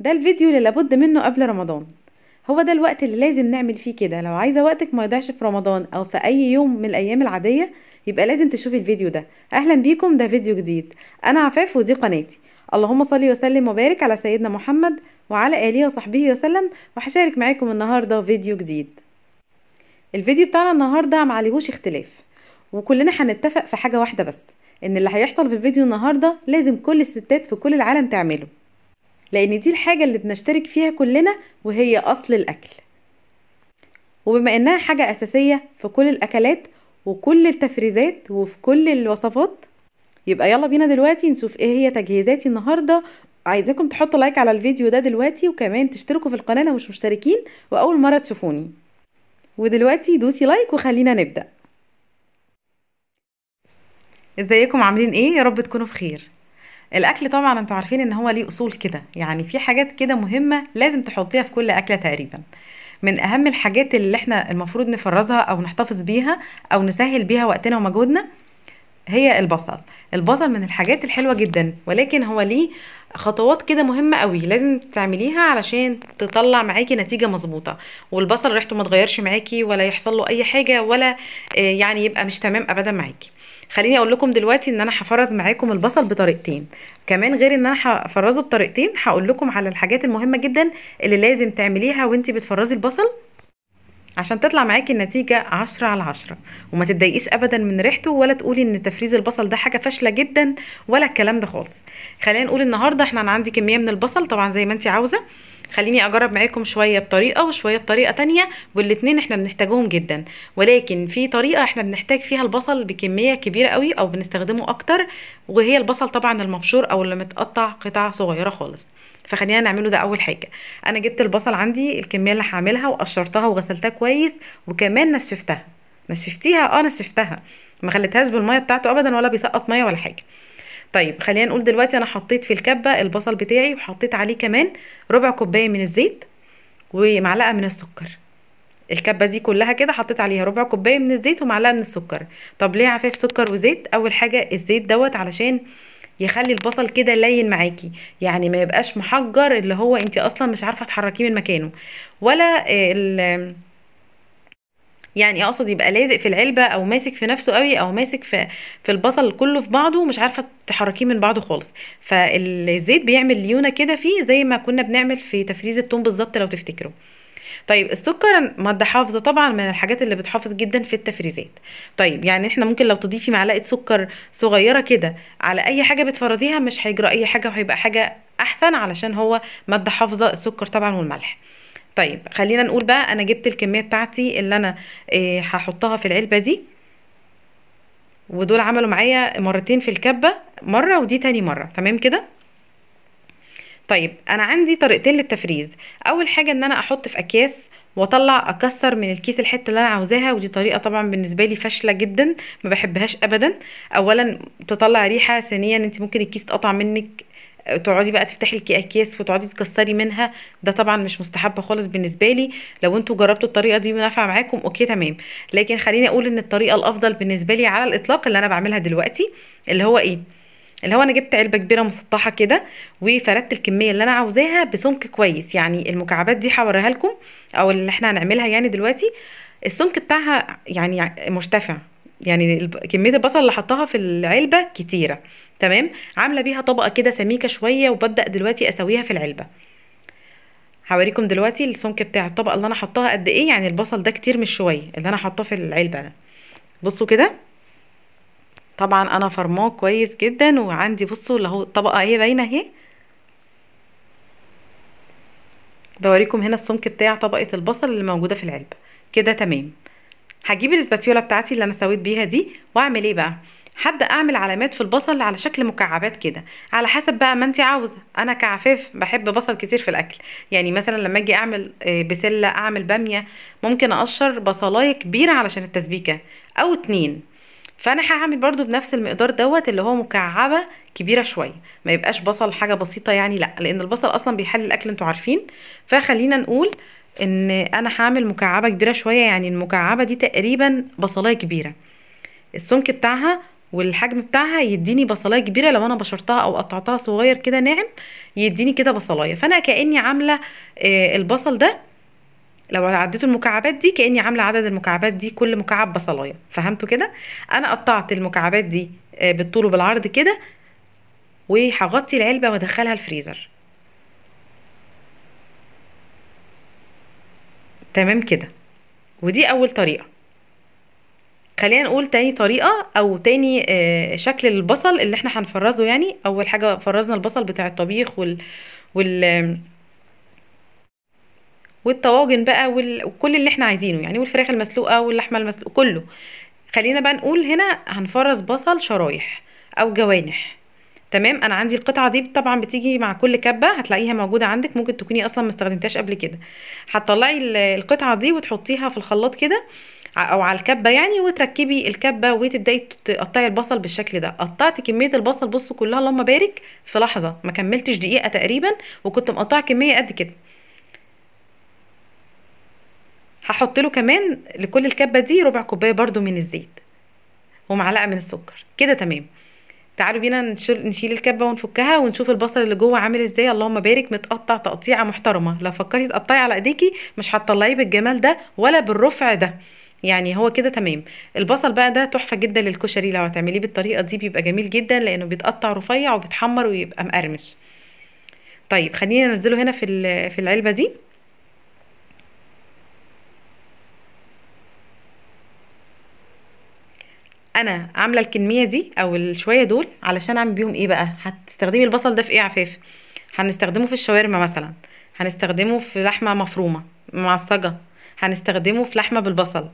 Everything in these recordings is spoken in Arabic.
ده الفيديو اللي لابد منه قبل رمضان هو ده الوقت اللي لازم نعمل فيه كده لو عايزه وقتك ما يضيعش في رمضان او في اي يوم من الايام العاديه يبقى لازم تشوفي الفيديو ده اهلا بيكم ده فيديو جديد انا عفاف ودي قناتي اللهم صل وسلم وبارك على سيدنا محمد وعلى اله وصحبه وسلم وهشارك معاكم النهارده فيديو جديد الفيديو بتاعنا النهارده معليهوش اختلاف وكلنا هنتفق في حاجه واحده بس ان اللي هيحصل في الفيديو النهارده لازم كل الستات في كل العالم تعمله لأن دي الحاجة اللي بنشترك فيها كلنا وهي أصل الأكل وبما إنها حاجة أساسية في كل الأكلات وكل التفريزات وفي كل الوصفات يبقى يلا بينا دلوقتي نشوف ايه هي تجهيزاتي النهارده عايزاكم تحطوا لايك على الفيديو ده دلوقتي وكمان تشتركوا في القناه لو مش مشتركين واول مره تشوفوني ودلوقتي دوسي لايك وخلينا نبدا ازيكم عاملين ايه يا رب تكونوا بخير الاكل طبعا انتوا عارفين ان هو ليه اصول كده يعني في حاجات كده مهمه لازم تحطيها في كل اكله تقريبا من اهم الحاجات اللي احنا المفروض نفرزها او نحتفظ بيها او نسهل بيها وقتنا ومجهودنا هي البصل البصل من الحاجات الحلوه جدا ولكن هو ليه خطوات كده مهمه قوي لازم تعمليها علشان تطلع معاكي نتيجه مظبوطه والبصل ريحته ما تغيرش معاكي ولا يحصل له اي حاجه ولا آه، يعني يبقى مش تمام ابدا معاكي خليني اقول لكم دلوقتي ان انا هفرز معاكم البصل بطريقتين كمان غير ان انا هفرزه بطريقتين هقول لكم على الحاجات المهمه جدا اللي لازم تعمليها وانت بتفرزي البصل عشان تطلع معاكي النتيجة عشرة على عشرة وما تتضايقيش أبدا من ريحته ولا تقولي إن تفريز البصل ده حاجة فاشلة جدا ولا الكلام ده خالص خلينا نقول النهاردة احنا أنا عندي كمية من البصل طبعا زي ما انت عاوزة خليني اجرب معاكم شويه بطريقه وشويه بطريقه تانية والاتنين احنا بنحتاجهم جدا ولكن في طريقه احنا بنحتاج فيها البصل بكميه كبيره قوي او بنستخدمه اكتر وهي البصل طبعا المبشور او اللي متقطع قطع صغيره خالص فخلينا نعمله ده اول حاجه انا جبت البصل عندي الكميه اللي هعملها وقشرتها وغسلتها كويس وكمان نشفتها نشفتيها اه نشفتها ما خليتهاش بالميه بتاعته ابدا ولا بيسقط ميه ولا حاجه طيب خلينا نقول دلوقتي انا حطيت في الكبه البصل بتاعي وحطيت عليه كمان ربع كوبايه من الزيت ومعلقه من السكر الكبه دي كلها كده حطيت عليها ربع كوبايه من الزيت ومعلقه من السكر طب ليه عفاف سكر وزيت اول حاجه الزيت دوت علشان يخلي البصل كده لين معاكي يعني ما يبقاش محجر اللي هو انت اصلا مش عارفه تحركيه من مكانه ولا ال يعني اقصد يبقى لازق في العلبه او ماسك في نفسه قوي او ماسك في في البصل كله في بعضه مش عارفه تحركيه من بعضه خالص فالزيت بيعمل ليونه كده فيه زي ما كنا بنعمل في تفريز التوم بالظبط لو تفتكروا طيب السكر ماده حافظه طبعا من الحاجات اللي بتحافظ جدا في التفريزات طيب يعني احنا ممكن لو تضيفي معلقه سكر صغيره كده على اي حاجه بتفرزيها مش هيجرى اي حاجه وهيبقى حاجه احسن علشان هو ماده حافظه السكر طبعا والملح طيب خلينا نقول بقى انا جبت الكميه بتاعتي اللي انا إيه هحطها في العلبه دي ودول عملوا معايا مرتين في الكبه مره ودي تاني مره تمام كده طيب انا عندي طريقتين للتفريز اول حاجه ان انا احط في اكياس واطلع اكسر من الكيس الحته اللي انا عاوزاها ودي طريقه طبعا بالنسبه لي فاشله جدا ما بحبهاش ابدا اولا تطلع ريحه ثانيا انت ممكن الكيس تقطع منك تقعدي بقى تفتحي الاكياس وتقعدي تكسري منها ده طبعا مش مستحبه خالص بالنسبه لي لو انتوا جربتوا الطريقه دي ونفع معاكم اوكي تمام لكن خليني اقول ان الطريقه الافضل بالنسبه لي على الاطلاق اللي انا بعملها دلوقتي اللي هو ايه اللي هو انا جبت علبه كبيره مسطحه كده وفردت الكميه اللي انا عاوزاها بسمك كويس يعني المكعبات دي هوريها لكم او اللي احنا هنعملها يعني دلوقتي السمك بتاعها يعني مرتفع يعني كميه البصل اللي حطاها في العلبه كتيره تمام عامله بيها طبقه كده سميكه شويه وببدا دلوقتي اسويها في العلبه هوريكم دلوقتي السمك بتاع الطبقه اللي انا حطاها قد ايه يعني البصل ده كتير مش شويه اللي انا حطاه في العلبه ده بصوا كده طبعا انا فرماه كويس جدا وعندي بصوا اللي هو الطبقه اهي باينه اهي بوريكم هنا السمك بتاع طبقه البصل اللي موجوده في العلبه كده تمام هجيب الاسباتيولا بتاعتي اللي انا سويت بيها دي واعمل ايه بقى هبدا اعمل علامات في البصل على شكل مكعبات كده على حسب بقى ما انت عاوزه انا كعفاف بحب بصل كتير في الاكل يعني مثلا لما اجي اعمل آه، بسله اعمل باميه ممكن اقشر بصلايه كبيره علشان التسبيكه او اتنين فانا هعمل برضو بنفس المقدار دوت اللي هو مكعبه كبيره شويه ما يبقاش بصل حاجه بسيطه يعني لا لان البصل اصلا بيحل الاكل انتوا عارفين فخلينا نقول ان انا هعمل مكعبه كبيره شويه يعني المكعبه دي تقريبا بصلايه كبيره السمك بتاعها والحجم بتاعها يديني بصلايه كبيره لو انا بشرتها او قطعتها صغير كده ناعم يديني كده بصلايه فانا كاني عامله آه، البصل ده لو عديته المكعبات دي كاني عامله عدد المكعبات دي كل مكعب بصلايه فهمتوا كده انا قطعت المكعبات دي آه، بالطول وبالعرض كده وهغطي العلبه وادخلها الفريزر تمام كده ودي اول طريقه خلينا نقول تاني طريقه او تاني آه، شكل البصل اللي احنا هنفرزه يعني اول حاجه فرزنا البصل بتاع الطبيخ وال وال والطواجن بقى وال... وكل اللي احنا عايزينه يعني والفراخ المسلوقه واللحمه المسلوقه كله خلينا بقى نقول هنا هنفرز بصل شرايح او جوانح تمام انا عندي القطعه دي طبعا بتيجي مع كل كبه هتلاقيها موجوده عندك ممكن تكوني اصلا ما استخدمتهاش قبل كده هتطلعي القطعه دي وتحطيها في الخلاط كده او على الكبه يعني وتركبي الكبه وتبداي تقطعي البصل بالشكل ده قطعت كميه البصل بصوا كلها اللهم بارك في لحظه ما كملتش دقيقه تقريبا وكنت مقطعه كميه قد كده هحط له كمان لكل الكبه دي ربع كوبايه برده من الزيت ومعلقه من السكر كده تمام تعالوا بينا نشيل الكبه ونفكها ونشوف البصل اللي جوه عامل ازاي اللهم بارك متقطع تقطيعه محترمه لو فكرتي تقطعي على ايديكي مش هتطلعيه بالجمال ده ولا بالرفع ده يعني هو كده تمام البصل بقى ده تحفه جدا للكشري لو هتعمليه بالطريقه دي بيبقى جميل جدا لانه بيتقطع رفيع وبيتحمر ويبقى مقرمش طيب خلينا ننزله هنا في في العلبه دي انا عامله الكميه دي او الشويه دول علشان اعمل بيهم ايه بقى هتستخدمي البصل ده في ايه عفاف هنستخدمه في الشاورما مثلا هنستخدمه في لحمه مفرومه معصجه هنستخدمه في لحمه بالبصل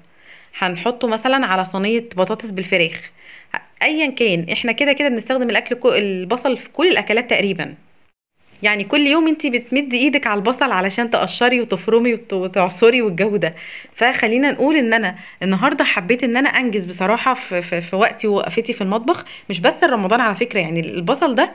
هنحطه مثلا على صينيه بطاطس بالفراخ ايا كان احنا كده كده بنستخدم الاكل البصل في كل الاكلات تقريبا يعني كل يوم انت بتمد ايدك على البصل علشان تقشري وتفرمي وتعصري والجو ده فخلينا نقول ان انا النهارده حبيت ان انا انجز بصراحه في, في, في وقتي ووقفتي في المطبخ مش بس رمضان على فكره يعني البصل ده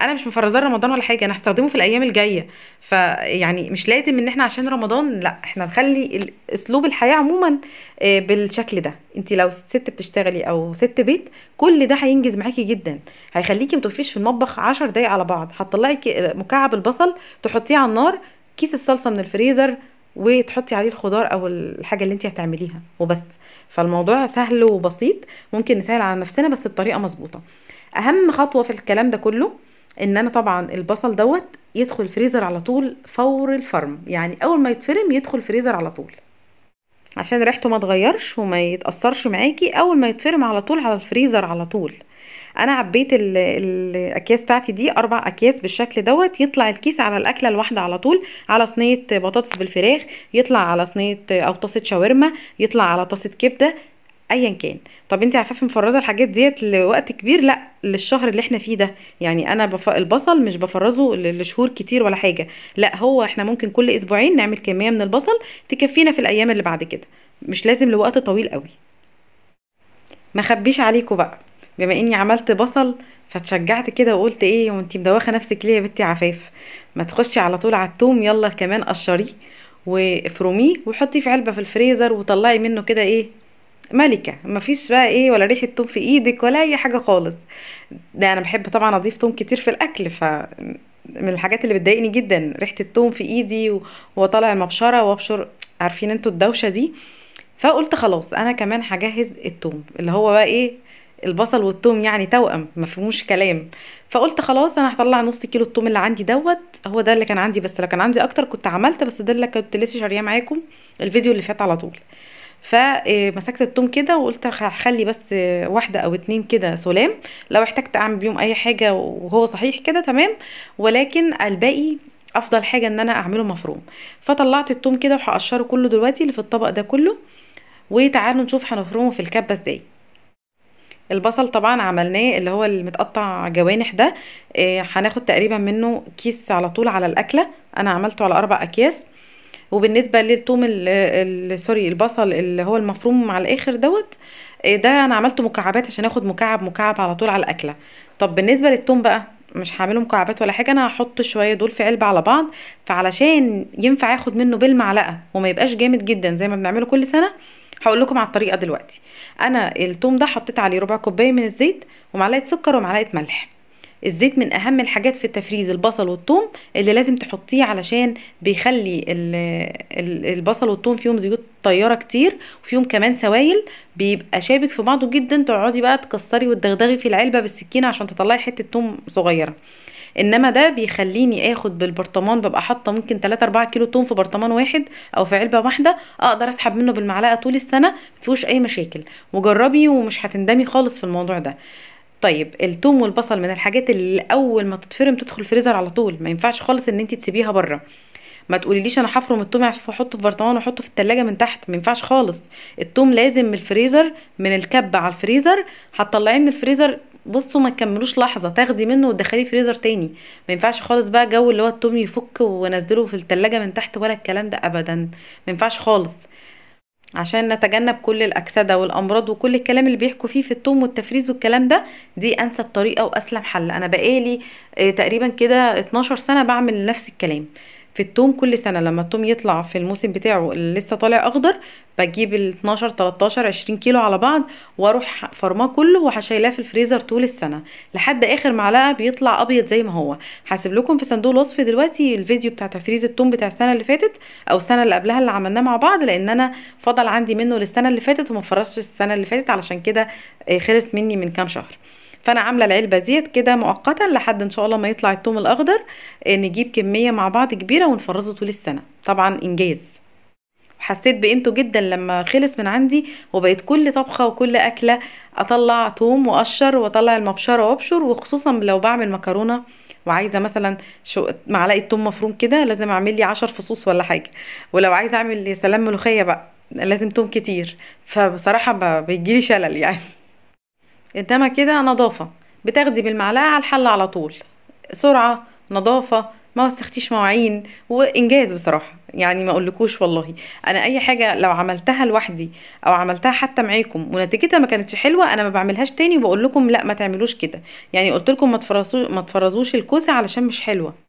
انا مش مفرزاه رمضان ولا حاجه انا هستخدمه في الايام الجايه فيعني مش لازم ان احنا عشان رمضان لا احنا نخلي اسلوب الحياه عموما آه، بالشكل ده انت لو ست بتشتغلي او ست بيت كل ده هينجز معاكي جدا هيخليكي ما في المطبخ 10 دقايق على بعض هتطلعي مكعب البصل تحطيه على النار كيس الصلصه من الفريزر وتحطي عليه الخضار او الحاجه اللي انت هتعمليها وبس فالموضوع سهل وبسيط ممكن نسهل على نفسنا بس بطريقه مظبوطه اهم خطوه في الكلام ده كله ان انا طبعا البصل دوت يدخل الفريزر على طول فور الفرم يعني اول ما يتفرم يدخل الفريزر على طول عشان ريحته ما تغيرش وما يتاثرش معاكي اول ما يتفرم على طول على الفريزر على طول انا عبيت الاكياس بتاعتي دي اربع اكياس بالشكل دوت يطلع الكيس على الاكله الواحده على طول على صينيه بطاطس بالفراخ يطلع على صينيه او طاسه شاورما يطلع على طاسه كبده ايا كان طب انت عفاف مفرزه الحاجات ديت لوقت كبير لا للشهر اللي احنا فيه ده يعني انا بف... البصل مش بفرزه لشهور كتير ولا حاجه لا هو احنا ممكن كل اسبوعين نعمل كميه من البصل تكفينا في الايام اللي بعد كده مش لازم لوقت طويل قوي ما خبيش عليكم بقى بما اني عملت بصل فتشجعت كده وقلت ايه وانتي مدوخه نفسك ليه يا بنتي عفاف ما تخشي على طول على التوم يلا كمان قشريه وافرميه وحطيه في علبه في الفريزر وطلعي منه كده ايه ملكه مفيش بقى ايه ولا ريحه توم في ايدك ولا اي حاجه خالص ده انا بحب طبعا اضيف توم كتير في الاكل ف من الحاجات اللي بتضايقني جدا ريحه التوم في ايدي وطالع مبشره وابشر عارفين انتوا الدوشه دي فقلت خلاص انا كمان هجهز التوم اللي هو بقى ايه البصل والتوم يعني توأم ما فيهوش كلام فقلت خلاص انا هطلع نص كيلو التوم اللي عندي دوت هو ده اللي كان عندي بس لو كان عندي اكتر كنت عملت بس ده اللي كنت لسه شاريه معاكم الفيديو اللي فات على طول فمسكت آه، التوم كده وقلت هخلي بس واحده او اتنين كده سلام لو احتجت اعمل بيهم اي حاجه وهو صحيح كده تمام ولكن الباقي افضل حاجه ان انا اعمله مفروم فطلعت التوم كده وهقشره كله دلوقتي اللي في الطبق ده كله وتعالوا نشوف هنفرمه في الكبه ازاي البصل طبعا عملناه اللي هو المتقطع جوانح ده آه، هناخد تقريبا منه كيس على طول على الاكله انا عملته على اربع اكياس وبالنسبه للثوم سوري البصل اللي هو المفروم على الاخر دوت إيه، ده انا عملته مكعبات عشان اخد مكعب مكعب على طول على الاكله طب بالنسبه للثوم بقى مش هعمله مكعبات ولا حاجه انا هحط شويه دول في علبه على بعض فعلشان ينفع اخد منه بالمعلقه وما يبقاش جامد جدا زي ما بنعمله كل سنه هقول لكم على الطريقه دلوقتي انا الثوم ده حطيت عليه ربع كوبايه من الزيت ومعلقه سكر ومعلقه ملح الزيت من اهم الحاجات في التفريز البصل والثوم اللي لازم تحطيه علشان بيخلي البصل والثوم فيهم زيوت طياره كتير وفيهم كمان سوائل بيبقى شابك في بعضه جدا تقعدي بقى تكسري وتدغدغي في العلبه بالسكينه عشان تطلعي حته ثوم صغيره انما ده بيخليني اخد بالبرطمان ببقى حاطه ممكن 3 4 كيلو توم في برطمان واحد او في علبه واحده اقدر اسحب منه بالمعلقه طول السنه مفيهوش اي مشاكل وجربي ومش هتندمي خالص في الموضوع ده طيب التوم والبصل من الحاجات اللي اول ما تتفرم تدخل الفريزر على طول ما ينفعش خالص ان انت تسيبيها بره ما تقوليليش انا هفرم التوم واحطه في برطمان واحطه في التلاجة من تحت ما ينفعش خالص التوم لازم من الفريزر من الكب على الفريزر هتطلعيه من الفريزر بصوا ما تكملوش لحظه تاخدي منه وتدخليه فريزر تاني ما ينفعش خالص بقى جو اللي هو التوم يفك وانزله في التلاجة من تحت ولا الكلام ده ابدا ما ينفعش خالص عشان نتجنب كل الأكسدة والأمراض وكل الكلام اللي بيحكوا فيه في التوم والتفريز والكلام ده دي أنسب طريقة وأسلم حل أنا بقالي آه، تقريبا كده 12 سنة بعمل نفس الكلام في التوم كل سنه لما التوم يطلع في الموسم بتاعه اللي لسه طالع اخضر بجيب ال 12 13 20 كيلو على بعض واروح فرماه كله وهشيلاه في الفريزر طول السنه لحد اخر معلقه بيطلع ابيض زي ما هو هسيب لكم في صندوق الوصف دلوقتي الفيديو بتاع تفريز التوم بتاع السنه اللي فاتت او السنه اللي قبلها اللي عملناه مع بعض لان انا فضل عندي منه للسنه اللي فاتت وما السنه اللي فاتت علشان كده آه، خلص مني من كام شهر فانا عامله العلبه ديت كده مؤقتا لحد ان شاء الله ما يطلع الثوم الاخضر آه، نجيب كميه مع بعض كبيره ونفرزه طول السنه طبعا انجاز حسيت بقيمته جدا لما خلص من عندي وبقيت كل طبخه وكل اكله اطلع توم واقشر واطلع المبشره وابشر وخصوصا لو بعمل مكرونه وعايزه مثلا شو معلقه توم مفروم كده لازم اعمل لي 10 فصوص ولا حاجه ولو عايزه اعمل سلام ملوخيه بقى لازم توم كتير فبصراحه بيجيلي شلل يعني انما كده نظافه بتاخدي بالمعلقه على الحل على طول سرعه نظافه ما وسختيش مواعين وانجاز بصراحه يعني ما اقولكوش والله انا اي حاجه لو عملتها لوحدي او عملتها حتى معاكم ونتيجتها ما كانتش حلوه انا ما بعملهاش تاني وبقول لكم لا ما تعملوش كده يعني قلت لكم ما تفرزوش ما تفرزوش الكوسه علشان مش حلوه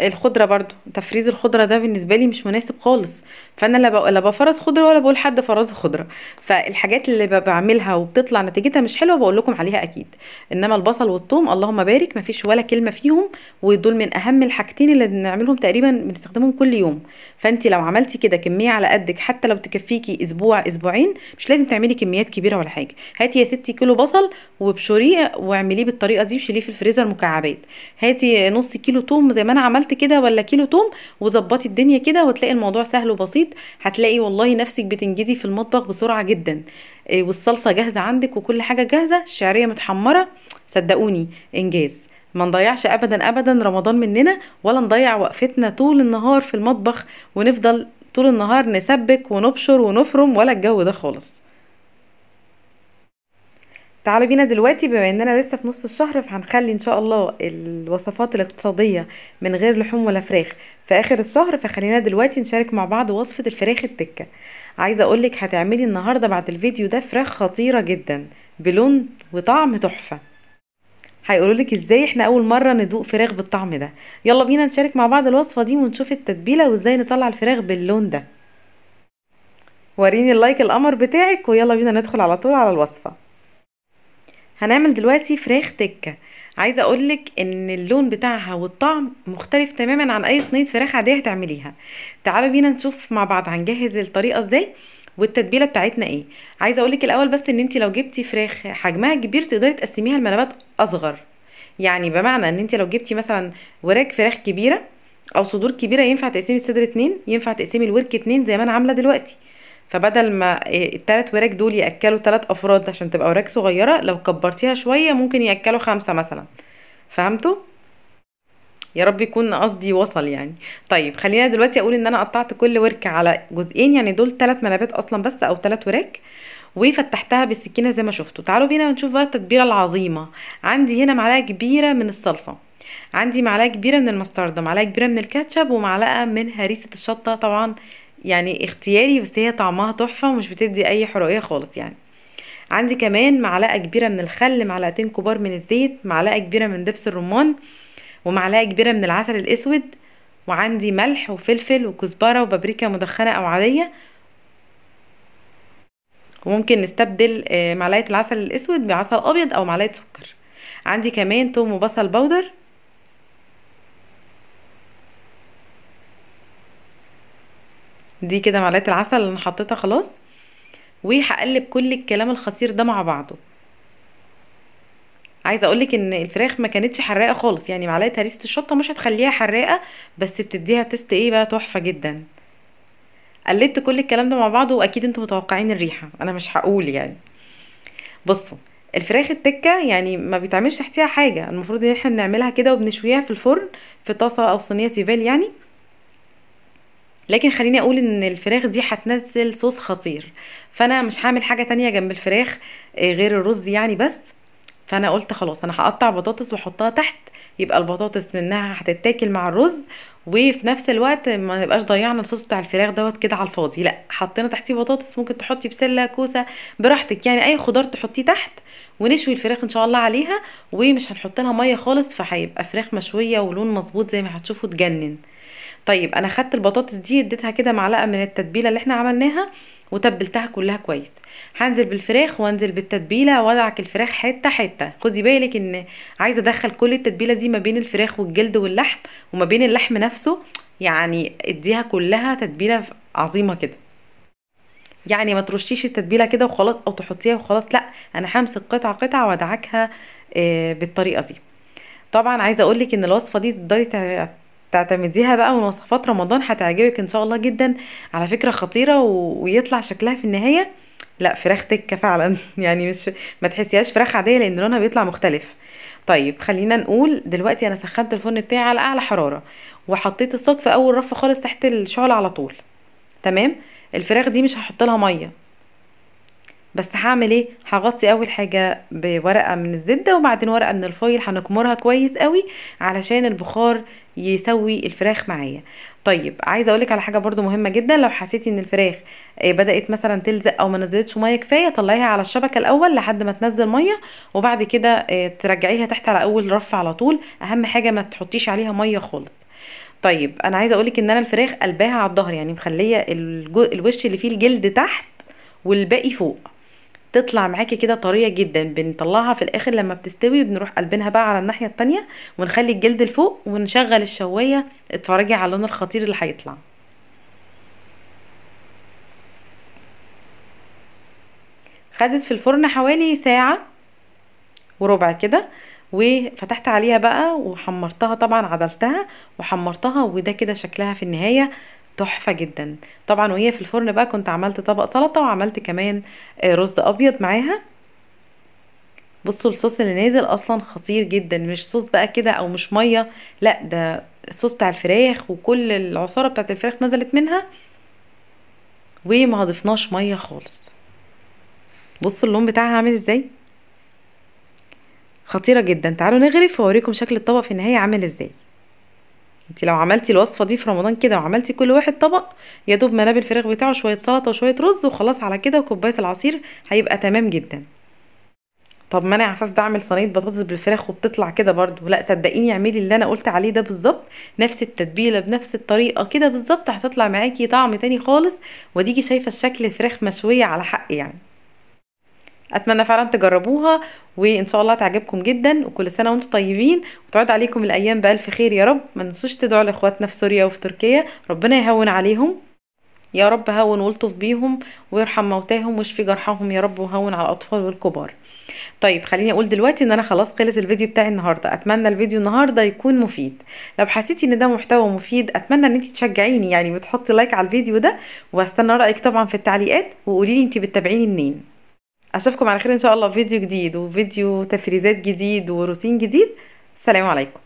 الخضره برضو تفريز الخضره ده بالنسبه لي مش مناسب خالص فانا لا بفرز خضره ولا بقول حد فرز خضره فالحاجات اللي بعملها وبتطلع نتيجتها مش حلوه بقول لكم عليها اكيد انما البصل والثوم اللهم بارك مفيش ولا كلمه فيهم ودول من اهم الحاجتين اللي بنعملهم تقريبا بنستخدمهم كل يوم فانت لو عملتي كده كميه على قدك حتى لو تكفيكي اسبوع اسبوعين مش لازم تعملي كميات كبيره ولا حاجه هاتي يا ستي كيلو بصل وابشريه واعمليه بالطريقه دي وشيليه في الفريزر مكعبات هاتي نص كيلو ثوم زي ما انا عملت عملت كده ولا كيلو توم وظبطي الدنيا كده وتلاقي الموضوع سهل وبسيط هتلاقي والله نفسك بتنجزي في المطبخ بسرعه جدا آه، والصلصه جاهزه عندك وكل حاجه جاهزه الشعريه متحمره صدقوني انجاز ما نضيعش ابدا ابدا رمضان مننا ولا نضيع وقفتنا طول النهار في المطبخ ونفضل طول النهار نسبك ونبشر ونفرم ولا الجو ده خالص تعالوا بينا دلوقتي بما اننا لسه في نص الشهر فهنخلي ان شاء الله الوصفات الاقتصاديه من غير لحوم ولا فراخ في اخر الشهر فخلينا دلوقتي نشارك مع بعض وصفه الفراخ التكه عايزه اقولك هتعملي النهارده بعد الفيديو ده فراخ خطيره جدا بلون وطعم تحفه هيقولولك ازاي احنا اول مره ندوق فراخ بالطعم ده يلا بينا نشارك مع بعض الوصفه دي ونشوف التتبيله وازاي نطلع الفراخ باللون ده وريني اللايك القمر بتاعك ويلا بينا ندخل على طول على الوصفه هنعمل دلوقتي فراخ تكه عايزه اقولك ان اللون بتاعها والطعم مختلف تماما عن اي صينيه فراخ عاديه هتعمليها تعالوا بينا نشوف مع بعض هنجهز الطريقه ازاي والتتبيله بتاعتنا ايه عايزه اقولك الاول بس ان انت لو جبتي فراخ حجمها كبير تقدري تقسميها لمنابات اصغر يعني بمعنى ان انت لو جبتي مثلا وراك فراخ كبيره او صدور كبيره ينفع تقسمي الصدر اتنين ينفع تقسمي الورك اتنين زي ما انا عامله دلوقتي فبدل ما إيه، التلات وراك دول ياكلوا تلات افراد عشان تبقى وراك صغيره لو كبرتيها شويه ممكن ياكلوا خمسه مثلا فهمتوا يا رب يكون قصدي وصل يعني طيب خلينا دلوقتي اقول ان انا قطعت كل ورك على جزئين يعني دول ثلاث منابات اصلا بس او ثلاث وراك وفتحتها بالسكينه زي ما شفتوا تعالوا بينا نشوف بقى التتبيله العظيمه عندي هنا معلقه كبيره من الصلصه عندي معلقه كبيره من المستردة معلقه كبيره من الكاتشب ومعلقه من هريسه الشطه طبعا يعني اختياري بس هي طعمها تحفة ومش بتدي اي حرقية خالص يعني عندي كمان معلقة كبيرة من الخل معلقتين كبار من الزيت معلقة كبيرة من دبس الرمان ومعلقة كبيرة من العسل الاسود وعندي ملح وفلفل وكزبرة وبابريكا مدخنة او عادية وممكن نستبدل آه، معلقة العسل الاسود بعسل ابيض او معلقة سكر عندي كمان توم وبصل بودر دي كده معلقه العسل اللي انا حطيتها خلاص وهقلب كل الكلام الخطير ده مع بعضه عايزه اقولك ان الفراخ ما كانتش حراقه خالص يعني معلقه هريسه الشطه مش هتخليها حراقه بس بتديها تيست ايه بقى تحفه جدا قلبت كل الكلام ده مع بعضه واكيد انتم متوقعين الريحه انا مش هقول يعني بصوا الفراخ التكه يعني ما بيتعملش تحتيها حاجه المفروض ان احنا بنعملها كده وبنشويها في الفرن في طاسه او صينيه سيفال يعني لكن خليني اقول ان الفراخ دي هتنزل صوص خطير فانا مش هعمل حاجه تانية جنب الفراخ آه، غير الرز يعني بس فانا قلت خلاص انا هقطع بطاطس واحطها تحت يبقى البطاطس منها هتتاكل مع الرز وفي نفس الوقت ما نبقاش ضيعنا الصوص بتاع الفراخ دوت كده على الفاضي لا حطينا تحتيه بطاطس ممكن تحطي بسله كوسه براحتك يعني اي خضار تحطيه تحت ونشوي الفراخ ان شاء الله عليها ومش هنحط لها ميه خالص فهيبقى فراخ مشويه ولون مظبوط زي ما هتشوفوا تجنن طيب انا خدت البطاطس دي اديتها كده معلقه من التتبيله اللي احنا عملناها وتبلتها كلها كويس هنزل بالفراخ وانزل بالتتبيله وادعك الفراخ حته حته خدي بالك ان عايزه ادخل كل التتبيله دي ما بين الفراخ والجلد واللحم وما بين اللحم نفسه يعني اديها كلها تتبيله عظيمه كده يعني ما ترشيش التتبيله كده وخلاص او تحطيها وخلاص لا انا همسك قطعه قطعه وادعكها آه، بالطريقه دي طبعا عايزه اقولك ان الوصفه دي تقدري تعتمديها بقى من وصفات رمضان هتعجبك ان شاء الله جدا على فكره خطيره و... ويطلع شكلها في النهايه لا فراخ تكه فعلا يعني مش ما تحسيهاش فراخ عاديه لان لونها بيطلع مختلف طيب خلينا نقول دلوقتي انا سخنت الفرن بتاعي على اعلى حراره وحطيت الصاج في اول رف خالص تحت الشعله على طول تمام الفراخ دي مش هحط لها ميه بس هعمل ايه هغطي اول حاجه بورقه من الزبده وبعدين ورقه من الفويل هنكمرها كويس قوي علشان البخار يسوي الفراخ معايا طيب عايزه اقولك على حاجه برده مهمه جدا لو حسيتي ان الفراخ آه، بدات مثلا تلزق او ما نزلتش ميه كفايه طلعيها على الشبكه الاول لحد ما تنزل ميه وبعد كده آه، ترجعيها تحت على اول رف على طول اهم حاجه ما تحطيش عليها ميه خالص طيب انا عايزه اقولك ان انا الفراخ قلباها على الظهر يعني مخليه الوش اللي فيه الجلد تحت والباقي فوق تطلع معاكي كده طريه جدا بنطلعها في الاخر لما بتستوي بنروح قلبينها بقى على الناحيه التانية ونخلي الجلد لفوق ونشغل الشوايه اتفرجي على اللون الخطير اللي هيطلع خدت في الفرن حوالي ساعه وربع كده وفتحت عليها بقى وحمرتها طبعا عدلتها وحمرتها وده كده شكلها في النهايه تحفه جدا طبعا وهي في الفرن بقى كنت عملت طبق سلطه وعملت كمان آه، رز ابيض معاها بصوا الصوص اللي نازل اصلا خطير جدا مش صوص بقى كده او مش ميه لا ده الصوص بتاع الفراخ وكل العصاره بتاعت الفراخ نزلت منها وما ضفناش ميه خالص بصوا اللون بتاعها عامل ازاي خطيره جدا تعالوا نغرف واوريكم شكل الطبق في النهايه عامل ازاي انت لو عملتي الوصفه دي في رمضان كده وعملتي كل واحد طبق يا دوب مناب الفراخ بتاعه شويه سلطه وشويه رز وخلاص على كده وكوبايه العصير هيبقى تمام جدا طب ما انا عفاف بعمل صينيه بطاطس بالفراخ وبتطلع كده برده لا صدقيني اعملي اللي انا قلت عليه ده بالظبط نفس التتبيله بنفس الطريقه كده بالظبط هتطلع معاكي طعم تاني خالص وديكي شايفه الشكل الفراخ مشويه على حق يعني اتمنى فعلا تجربوها وان شاء الله تعجبكم جدا وكل سنه وانتم طيبين وتعود عليكم الايام بالف خير يا رب ما تنسوش تدعوا لاخواتنا في سوريا وفي تركيا ربنا يهون عليهم يا رب هون ولطف بيهم ويرحم موتاهم واشفي جرحهم يا رب وهون على الاطفال والكبار طيب خليني اقول دلوقتي ان انا خلاص خلص الفيديو بتاعي النهارده اتمنى الفيديو النهارده يكون مفيد لو حسيتي ان ده محتوى مفيد اتمنى ان انت تشجعيني يعني بتحطي لايك على الفيديو ده واستنى رايك طبعا في التعليقات وقولي لي انت بتتابعيني منين اشوفكم على خير ان شاء الله في فيديو جديد وفيديو تفريزات جديد وروتين جديد سلام عليكم